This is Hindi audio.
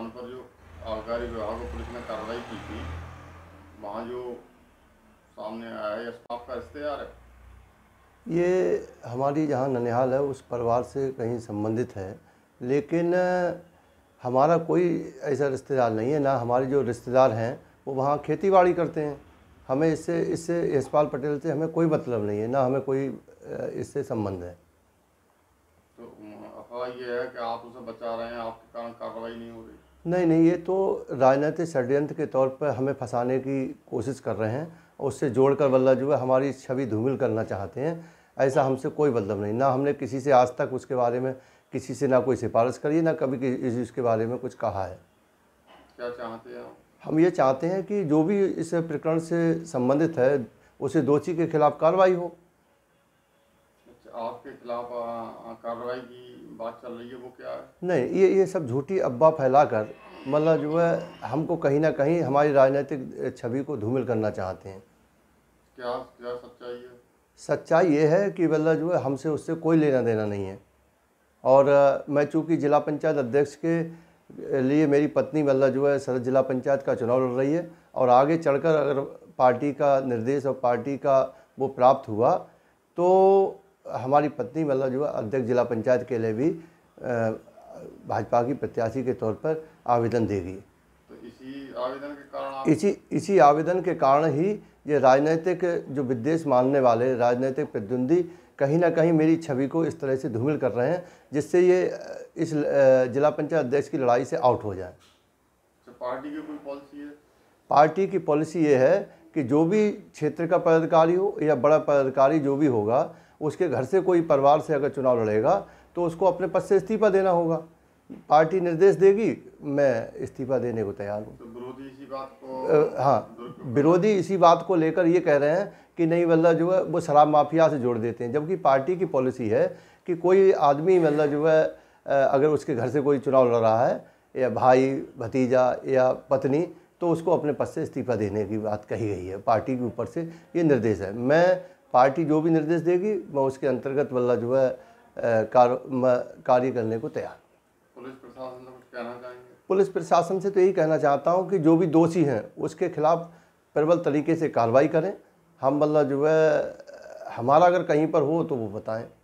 स्थान पर जो आबकारी विभाग और पुलिस ने कार्रवाई की थी वहाँ जो सामने आया स्टाफ का इश्तेहार है ये हमारी जहाँ ननिहाल है उस परिवार से कहीं संबंधित है लेकिन हमारा कोई ऐसा रिश्तेदार नहीं है ना हमारे जो रिश्तेदार हैं वो वहाँ खेती बाड़ी करते हैं हमें इससे इससे यशपाल पटेल से हमें कोई मतलब नहीं है ना हमें कोई इससे संबंध है तो अफवाह ये है कि आप उसे बचा रहे हैं आपके कारण कार्रवाई नहीं हो रही नहीं नहीं ये तो राजनीतिक षड्यंत्र के तौर पर हमें फंसाने की कोशिश कर रहे हैं उससे जोड़कर वल्लभ जो है हमारी छवि धूमिल करना चाहते हैं ऐसा हमसे कोई मतलब नहीं ना हमने किसी से आज तक उसके बारे में किसी से ना कोई सिफारिश करी ना कभी इस इसके बारे में कुछ कहा है क्या चाहते हैं हम ये चाहते हैं कि जो भी इस प्रकरण से संबंधित है उसे दोषी के खिलाफ कार्रवाई हो अच्छा, आपके खिलाफ कार्रवाई की बात चल रही है वो क्या है नहीं ये ये सब झूठी अफवाह फैलाकर मतलब जो है हमको कहीं ना कहीं हमारी राजनीतिक छवि को धूमिल करना चाहते हैं क्या क्या सच्चाई है सच्चाई ये है कि मतलब जो है हमसे उससे कोई लेना देना नहीं है और मैं चूँकि जिला पंचायत अध्यक्ष के लिए मेरी पत्नी मतलब जो है सदर जिला पंचायत का चुनाव लड़ रही है और आगे चढ़कर अगर पार्टी का निर्देश और पार्टी का वो प्राप्त हुआ तो हमारी पत्नी मतलब जो अध्यक्ष जिला पंचायत के लिए भी भाजपा की प्रत्याशी के तौर पर आवेदन देगी तो इसी आवेदन के कारण इसी इसी आवेदन के कारण ही ये राजनीतिक जो विदेश मानने वाले राजनीतिक प्रतिद्वंदी कहीं ना कहीं मेरी छवि को इस तरह से धूमिल कर रहे हैं जिससे ये इस जिला पंचायत अध्यक्ष की लड़ाई से आउट हो जाए अच्छा, पार्टी की कोई पॉलिसी है पार्टी की पॉलिसी ये है कि जो भी क्षेत्र का पदाधिकारी हो या बड़ा पदाधिकारी जो भी होगा उसके घर से कोई परिवार से अगर चुनाव लड़ेगा तो उसको अपने पद से इस्तीफा देना होगा पार्टी निर्देश देगी मैं इस्तीफा देने को तैयार हूँ तो विरोधी इसी बात को हाँ विरोधी इसी बात को लेकर ये कह रहे हैं कि नहीं मतलब जो है वो शराब माफिया से जोड़ देते हैं जबकि पार्टी की पॉलिसी है कि कोई आदमी मतलब जो है अगर उसके घर से कोई चुनाव लड़ रहा है या भाई भतीजा या पत्नी तो उसको अपने पद से इस्तीफा देने की बात कही गई है पार्टी के ऊपर से ये निर्देश है मैं पार्टी जो भी निर्देश देगी मैं उसके अंतर्गत वल्ला जो है कार्य करने को तैयार पुलिस प्रशासन से कहना चाहेंगे पुलिस प्रशासन से तो यही कहना चाहता हूँ कि जो भी दोषी हैं उसके खिलाफ प्रबल तरीके से कार्रवाई करें हम वल्ला जो है हमारा अगर कहीं पर हो तो वो बताएं